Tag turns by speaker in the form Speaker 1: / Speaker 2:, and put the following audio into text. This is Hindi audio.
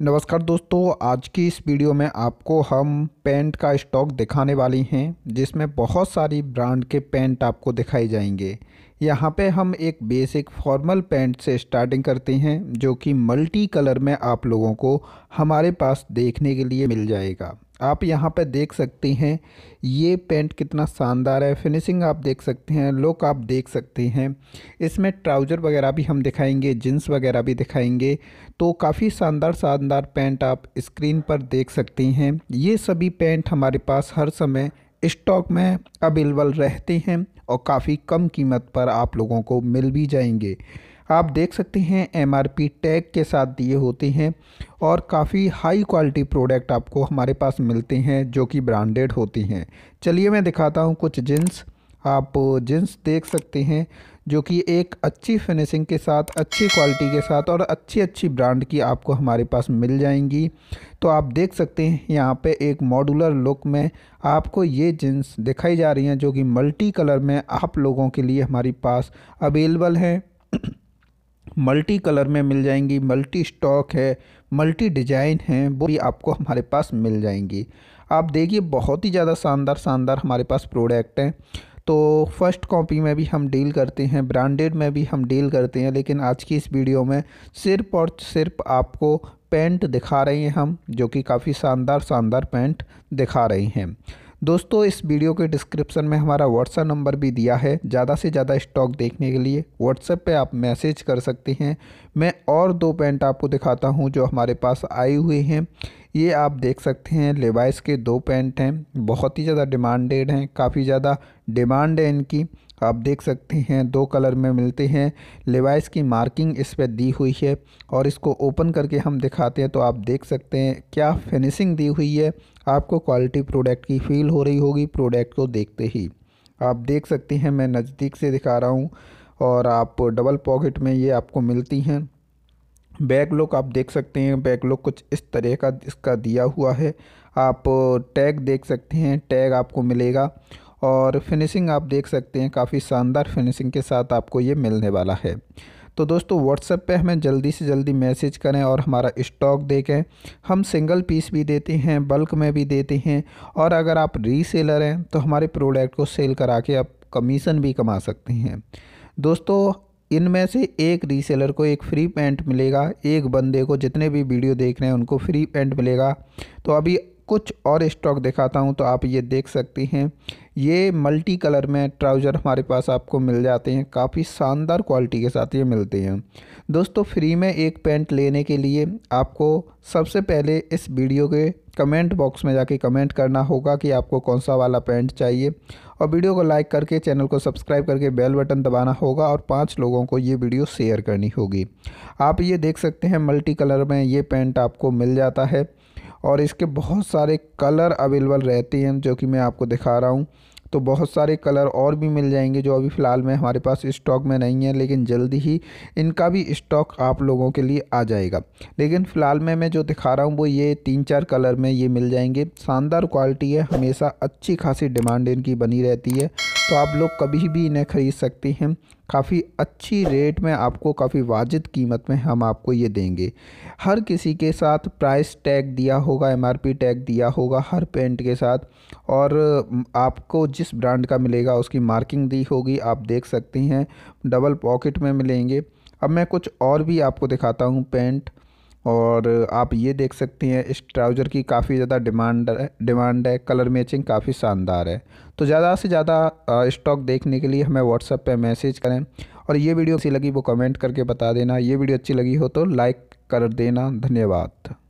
Speaker 1: नमस्कार दोस्तों आज की इस वीडियो में आपको हम पेंट का स्टॉक दिखाने वाली हैं जिसमें बहुत सारी ब्रांड के पेंट आपको दिखाई जाएंगे यहाँ पे हम एक बेसिक फॉर्मल पेंट से स्टार्टिंग करते हैं जो कि मल्टी कलर में आप लोगों को हमारे पास देखने के लिए मिल जाएगा आप यहाँ पर देख सकते हैं ये पेंट कितना शानदार है फिनिशिंग आप देख सकते हैं लुक आप देख सकते हैं इसमें ट्राउज़र वगैरह भी हम दिखाएंगे जींस वगैरह भी दिखाएंगे तो काफ़ी शानदार शानदार पेंट आप स्क्रीन पर देख सकते हैं ये सभी पेंट हमारे पास हर समय स्टॉक में अवेलेबल रहते हैं और काफ़ी कम कीमत पर आप लोगों को मिल भी जाएंगे आप देख सकते हैं एमआरपी टैग के साथ दिए होते हैं और काफ़ी हाई क्वालिटी प्रोडक्ट आपको हमारे पास मिलते हैं जो कि ब्रांडेड होती हैं चलिए मैं दिखाता हूँ कुछ जीन्स आप जींस देख सकते हैं जो कि एक अच्छी फिनिशिंग के साथ अच्छी क्वालिटी के साथ और अच्छी अच्छी ब्रांड की आपको हमारे पास मिल जाएंगी तो आप देख सकते हैं यहाँ पे एक मॉडुलर लुक में आपको ये जीन्स दिखाई जा रही हैं जो कि मल्टी कलर में आप लोगों के लिए हमारे पास अवेलेबल हैं मल्टी कलर में मिल जाएंगी मल्टी स्टॉक है मल्टी डिजाइन है वो भी आपको हमारे पास मिल जाएंगी आप देखिए बहुत ही ज़्यादा शानदार शानदार हमारे पास प्रोडक्ट हैं तो फर्स्ट कॉपी में भी हम डील करते हैं ब्रांडेड में भी हम डील करते हैं लेकिन आज की इस वीडियो में सिर्फ और सिर्फ आपको पेंट दिखा रहे हैं हम जो कि काफ़ी शानदार शानदार पैंट दिखा रहे हैं दोस्तों इस वीडियो के डिस्क्रिप्शन में हमारा व्हाट्सएप नंबर भी दिया है ज़्यादा से ज़्यादा स्टॉक देखने के लिए व्हाट्सएप पे आप मैसेज कर सकते हैं मैं और दो पैंट आपको दिखाता हूँ जो हमारे पास आई हुई हैं ये आप देख सकते हैं लेवाइस के दो पैंट हैं बहुत ही ज़्यादा डिमांडेड हैं काफ़ी ज़्यादा डिमांड है इनकी आप देख सकते हैं दो कलर में मिलते हैं लेवाइस की मार्किंग इस पर दी हुई है और इसको ओपन करके हम दिखाते हैं तो आप देख सकते हैं क्या फिनिशिंग दी हुई है आपको क्वालिटी प्रोडक्ट की फील हो रही होगी प्रोडक्ट को देखते ही आप देख सकते हैं मैं नज़दीक से दिखा रहा हूँ और आप डबल पॉकेट में ये आपको मिलती हैं बैक लुक आप देख सकते हैं बैक लुक कुछ इस तरह का इसका दिया हुआ है आप टैग देख सकते हैं टैग आपको मिलेगा और फिनिशिंग आप देख सकते हैं काफ़ी शानदार फिनिशिंग के साथ आपको ये मिलने वाला है तो दोस्तों व्हाट्सएप पे हमें जल्दी से जल्दी मैसेज करें और हमारा स्टॉक देखें हम सिंगल पीस भी देते हैं बल्क में भी देते हैं और अगर आप रीसेलर हैं तो हमारे प्रोडक्ट को सेल करा के आप कमीशन भी कमा सकते हैं दोस्तों इनमें से एक रीसेलर को एक फ्री पेंट मिलेगा एक बंदे को जितने भी वीडियो देख रहे हैं उनको फ्री पेंट मिलेगा तो अभी कुछ और स्टॉक दिखाता हूँ तो आप ये देख सकती हैं ये मल्टी कलर में ट्राउज़र हमारे पास आपको मिल जाते हैं काफ़ी शानदार क्वालिटी के साथ ये मिलते हैं दोस्तों फ्री में एक पैंट लेने के लिए आपको सबसे पहले इस वीडियो के कमेंट बॉक्स में जाके कमेंट करना होगा कि आपको कौन सा वाला पैंट चाहिए और वीडियो को लाइक करके चैनल को सब्सक्राइब करके बेल बटन दबाना होगा और पांच लोगों को ये वीडियो शेयर करनी होगी आप ये देख सकते हैं मल्टी कलर में ये पैंट आपको मिल जाता है और इसके बहुत सारे कलर अवेलेबल रहते हैं जो कि मैं आपको दिखा रहा हूँ तो बहुत सारे कलर और भी मिल जाएंगे जो अभी फ़िलहाल में हमारे पास स्टॉक में नहीं है लेकिन जल्दी ही इनका भी स्टॉक आप लोगों के लिए आ जाएगा लेकिन फ़िलहाल में मैं जो दिखा रहा हूँ वो ये तीन चार कलर में ये मिल जाएंगे शानदार क्वालिटी है हमेशा अच्छी खासी डिमांड इनकी बनी रहती है तो आप लोग कभी भी इन्हें ख़रीद सकते हैं काफ़ी अच्छी रेट में आपको काफ़ी वाजिद कीमत में हम आपको ये देंगे हर किसी के साथ प्राइस टैग दिया होगा एमआरपी टैग दिया होगा हर पेंट के साथ और आपको जिस ब्रांड का मिलेगा उसकी मार्किंग दी होगी आप देख सकते हैं डबल पॉकेट में मिलेंगे अब मैं कुछ और भी आपको दिखाता हूँ पेंट और आप ये देख सकती हैं इस ट्राउज़र की काफ़ी ज़्यादा डिमांड डिमांड है कलर मैचिंग काफ़ी शानदार है तो ज़्यादा से ज़्यादा स्टॉक देखने के लिए हमें व्हाट्सएप पे मैसेज करें और ये वीडियो अच्छी लगी वो कमेंट करके बता देना ये वीडियो अच्छी लगी हो तो लाइक कर देना धन्यवाद